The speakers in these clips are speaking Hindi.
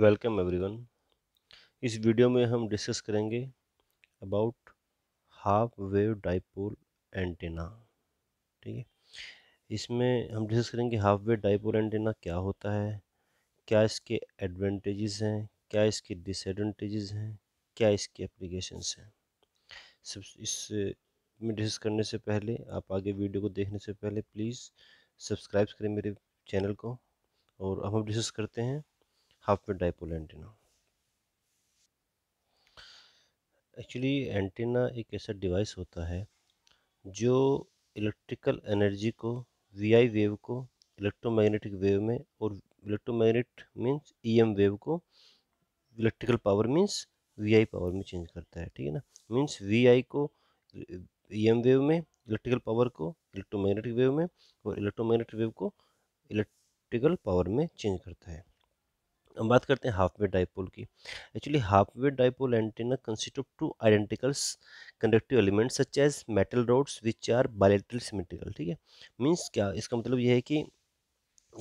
वेलकम एवरीवन इस वीडियो में हम डिस्कस करेंगे about half wave dipole antenna ठीक है इसमें हम डिस्कस करेंगे हाफ वेव डाइपोल एंटेना क्या होता है क्या इसके एडवांटेजेस हैं क्या इसके डिसएडवांटेजेस हैं क्या इसके एप्लीकेशंस हैं सब इस uh, में डिस्कस करने से पहले आप आगे वीडियो को देखने से पहले प्लीज़ सब्सक्राइब करें मेरे चैनल को और अब हम डिस्कस करते हैं हाफ में डाइपोल एंटीना एक्चुअली एंटीना एक ऐसा डिवाइस होता है जो इलेक्ट्रिकल एनर्जी को वीआई वेव को इलेक्ट्रोमैग्नेटिक वेव में और इलेक्ट्रोमैग्नेट मींस ईएम वेव को electrical power means VI power में चेंज करता है ठीक है ना मींस वीआई को ईएम e वेव में इलेक्ट्रिकल पावर को इलेक्ट्रोमैग्नेटिक वेव में और इलेक्ट्रोमैग्नेटिक वेव को इलेक्ट्रिकल पावर में चेंज करता है हम बात करते हैं हाफ वे डाइपोल की actually half way dipole antenna consist of two identical conductive elements such as metal rods which are bilateral symmetrical ठीक है मींस क्या इसका मतलब यह है कि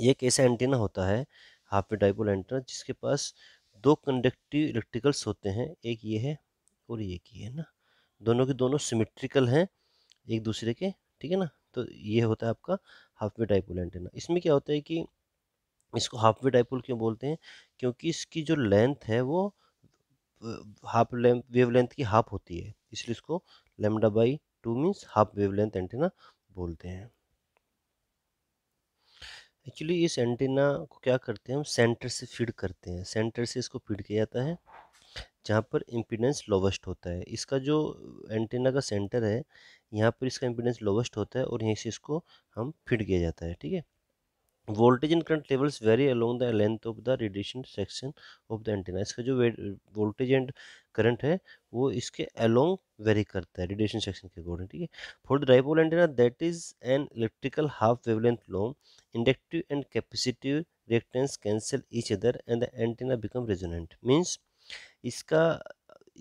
एक ऐसा एंटीना होता है हाफ वे डाइपोल एंटीना जिसके पास दो कंडक्टिव इलेक्ट्रिकल्स होते हैं एक ये है और ये की है ना दोनों के दोनों सिमेट्रिकल हैं एक दूसरे के ठीक है ना तो ये होता है आपका हाफ वे डाइपोल एंटीना इसमें क्या होता है कि इसको हाफ वे डाइपोल क्यों बोलते हैं क्योंकि इसकी जो लेंथ है वो हाफ लेंथ वेव लेंथ की हाफ होती है इसलिए इसको lambda by two means half wave length antenna बोलते हैं एक्चुअली इस एंटीना को क्या करते हैं हम सेंटर से फीड करते हैं सेंटर से इसको फीड किया जाता है जहाँ पर इम्पीडेंस लोवेस्ट होता है इसका जो एंटीना का सेंटर है यहाँ पर इसका इम्पीडेंस लोवेस्ट होता है और यहीं से इसको हम फीड किया जाता है ठीक है voltage and current levels vary along the length of the radiation section of the antenna इसका जो वोल्टेज एंड करंट है वो इसके अलोंग वेरी करता है रेडिएशन सेक्शन के अकॉर्डिंग ठीक है for the dipole antenna that is an electrical half wavelength long inductive and capacitive reactance cancel each other and the antenna become resonant means इसका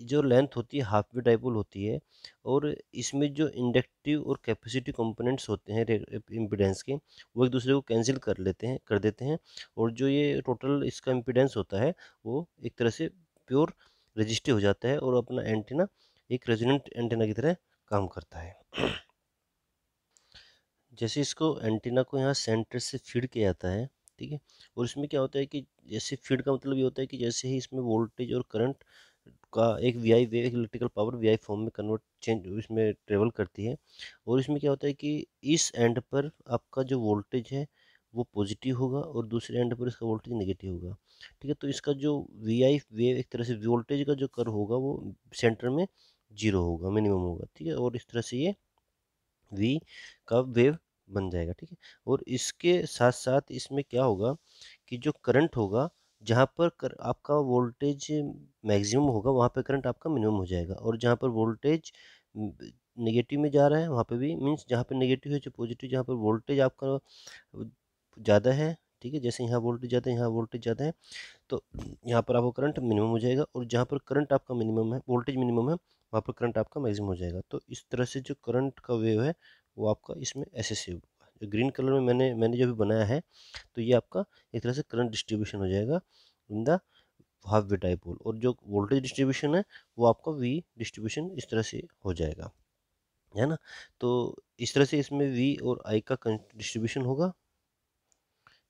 जो लेंथ होती है हाफ वी डाइपोल होती है और इसमें जो इंडक्टिव और कैपेसिटी कंपोनेंट्स होते हैं इम्पीडेंस के वो एक दूसरे को कैंसिल कर लेते हैं कर देते हैं और जो ये टोटल इसका इम्पीडेंस होता है वो एक तरह से प्योर रजिस्टिव हो जाता है और अपना एंटीना एक रेजिडेंट एंटीना की तरह काम करता है जैसे इसको एंटीना को यहाँ सेंटर से फीड किया जाता है ठीक है और इसमें क्या होता है कि जैसे फीड का मतलब ये होता है कि जैसे ही इसमें वोल्टेज और करंट का एक V I wave electrical power V I form में कन्वर्ट चेंज इसमें ट्रेवल करती है और इसमें क्या होता है कि इस एंड पर आपका जो वोल्टेज है वो पॉजिटिव होगा और दूसरे एंड पर इसका वोल्टेज नेगेटिव होगा ठीक है तो इसका जो वी आई वेव एक तरह से वोल्टेज का जो कर होगा वो सेंटर में जीरो होगा मिनिमम होगा ठीक है और इस तरह से ये वी का वेव बन जाएगा ठीक है और इसके साथ साथ इसमें क्या होगा कि जो करंट होगा जहाँ पर कर आपका वोल्टेज मैक्सिमम होगा वहाँ पर करंट आपका मिनिमम हो जाएगा और जहाँ पर वोल्टेज नेगेटिव में जा रहा है वहाँ पे भी मीन्स जहाँ पे नेगेटिव है जो पॉजिटिव जहाँ पर वोल्टेज आपका ज़्यादा है ठीक है जैसे यहाँ वोल्टेज ज़्यादा है यहाँ वोल्टेज ज़्यादा है तो यहाँ पर आपका करंट मिनिमम हो जाएगा और जहाँ पर करंट आपका मिनिमम है वोल्टेज मिनिमम है वहाँ पर करंट आपका मैक्सिमम हो जाएगा तो इस तरह से जो करंट का वेव है वो आपका इसमें एसेसिव ग्रीन कलर में मैंने मैंने जो भी बनाया है तो ये आपका एक तरह से करंट डिस्ट्रीब्यूशन हो जाएगा in the half way dipole और जो वोल्टेज डिस्ट्रीब्यूशन है वो आपका वी डिस्ट्रीब्यूशन इस तरह से हो जाएगा है ना तो इस तरह से इसमें वी और आई का डिस्ट्रीब्यूशन होगा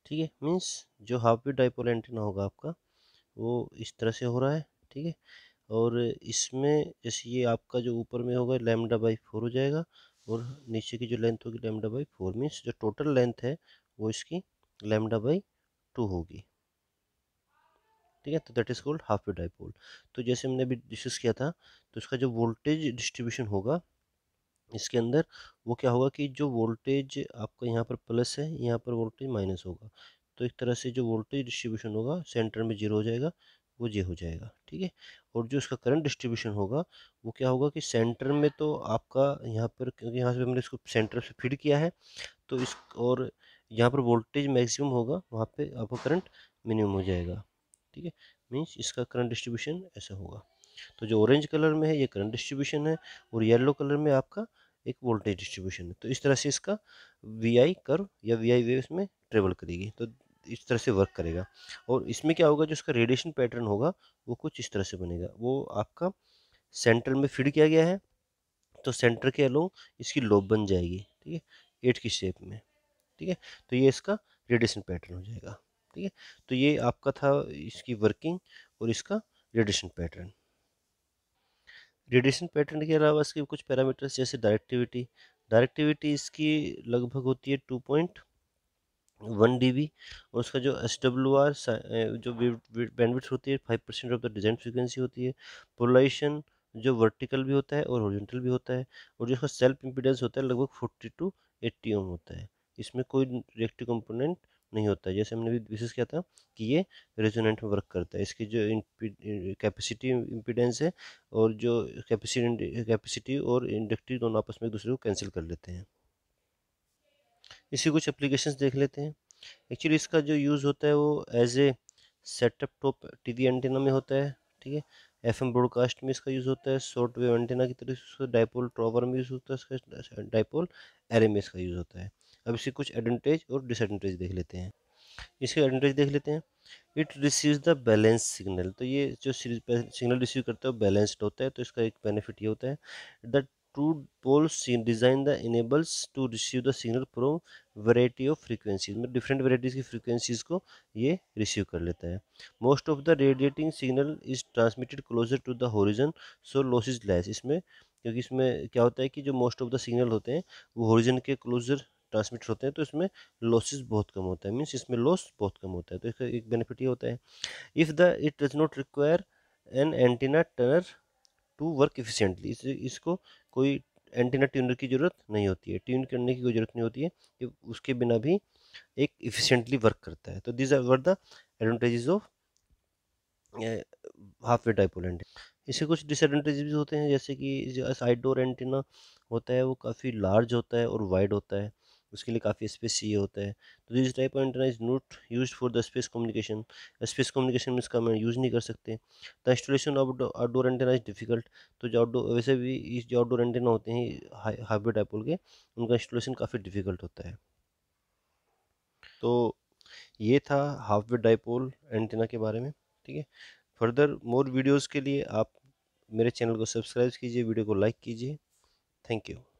ठीक है मीन्स जो हाफ वे डाइपोल एंटीना होगा आपका वो इस तरह से हो रहा है ठीक है और इसमें जैसे ये आपका जो ऊपर में होगा लेमडा बाई फोर हो जाएगा और नीचे की जो लेंथ होगी लेमडा बाई फोर मीन्स जो टोटल लेंथ है वो इसकी लेमडा बाई टू होगी ठीक है तो that is called half way dipole तो जैसे हमने अभी डिस्कस किया था तो इसका जो वोल्टेज डिस्ट्रीब्यूशन होगा इसके अंदर वो क्या होगा कि जो वोल्टेज आपका यहाँ पर प्लस है यहाँ पर वोल्टेज माइनस होगा तो एक तरह से जो वोल्टेज डिस्ट्रीब्यूशन होगा सेंटर में जीरो हो जाएगा वो जे हो जाएगा ठीक है और जो इसका करंट डिस्ट्रीब्यूशन होगा वो क्या होगा कि सेंटर में तो आपका यहाँ पर क्योंकि यहाँ से हमने इसको सेंटर से फीड किया है तो इस और यहाँ पर वोल्टेज मैक्सिमम होगा वहाँ पे आपका करंट मिनिमम हो जाएगा ठीक है मीन्स इसका करंट डिस्ट्रीब्यूशन ऐसा होगा तो जो ऑरेंज कलर में है ये करंट डिस्ट्रीब्यूशन है और येलो कलर में आपका एक वोल्टेज डिस्ट्रीब्यूशन है तो इस तरह से इसका वी आई कर्व या वी आई वेव इसमें ट्रेवल करेगी तो इस तरह से वर्क करेगा और इसमें क्या होगा जो उसका रेडिएशन पैटर्न होगा वो कुछ इस तरह से बनेगा वो आपका सेंटर में फिड किया गया है तो सेंटर के अलोंग इसकी लोब बन जाएगी ठीक है एट की शेप में ठीक है तो ये इसका रेडिएशन पैटर्न हो जाएगा ठीक है तो ये आपका था इसकी वर्किंग और इसका रेडिएशन पैटर्न रेडिएशन पैटर्न के अलावा इसके कुछ पैरामीटर्स जैसे डायरेक्टिविटी डायरेक्टिविटी इसकी लगभग होती है टू पॉइंट वन डी और उसका जो एस डब्ल्यू आर जो बैंडविड्थ होती है five percent of the design frequency होती है पोलाइशन जो वर्टिकल भी होता है और हॉरिजॉन्टल भी होता है और जो इसका सेल्फ इम्पीडेंस होता है लगभग फोर्टी टू एट्टी ओम होता है इसमें कोई रिएक्टिव कंपोनेंट नहीं होता है जैसे हमने भी विशेष किया था कि ये रेजोनेंट में वर्क करता है इसकी जो कैपेसिटी इम्पीडेंस है और जो कैपेसिटी कैपेसिटी और इंडक्टिव दोनों आपस में एक दूसरे को कैंसिल कर लेते हैं इसी कुछ एप्लीकेशंस देख लेते हैं एक्चुअली इसका जो यूज़ होता है वो as a setup top TV antenna में होता है ठीक है एफएम ब्रॉडकास्ट में इसका यूज़ होता है शॉर्ट वेव एंटीना की तरह से डायपोल ट्रॉवर में यूज़ होता है इसका डाइपोल एरे में इसका यूज़ होता है अब इसके कुछ एडवांटेज और डिसएडवांटेज देख लेते हैं इसके एडवांटेज देख लेते हैं it receive the balance signal तो ये जो सिग्नल रिसीव करता है वो बैलेंस्ड होता है तो इसका एक बेनिफिट ये होता है the two pole design that enables to receive the signal from variety of frequencies मतलब different varieties की frequencies को ये receive कर लेता है most of the radiating signal is transmitted closer to the horizon so loss is less इसमें क्योंकि इसमें क्या होता है कि जो मोस्ट ऑफ द सिग्नल होते हैं वो होरिजन के क्लोजर ट्रांसमिट होते हैं तो इसमें लॉसेस बहुत कम होता है मीन्स इसमें लॉस बहुत कम होता है तो इसका एक बेनिफिट ये होता है if the it does not require an antenna tuner to work efficiently इस, इसको कोई एंटीना ट्यूनर की ज़रूरत नहीं होती है ट्यून करने की कोई ज़रूरत नहीं होती है कि उसके बिना भी एक इफिशेंटली वर्क करता है तो these are were the advantages of half way dipole antenna इसके कुछ डिसएडवांटेज भी होते हैं जैसे कि आउटडोर एंटीना होता है वो काफ़ी लार्ज होता है और वाइड होता है उसके लिए काफ़ी स्पेस चाहिए होता है तो this type of antenna is not use for the space communication space communication में इसका हम यूज़ नहीं कर सकते the installation of outdoor antenna is difficult तो जो आउटडोर वैसे भी इस जो आउटडोर एंटेना होते हैं हाइब्रिड एप्पल के उनका इंस्टॉलेशन काफ़ी डिफिकल्ट होता है तो ये था हाफ वे डाइपोल एंटेना के बारे में ठीक है फर्दर मोर वीडियोज़ के लिए आप मेरे चैनल को सब्सक्राइब कीजिए वीडियो को लाइक कीजिए थैंक यू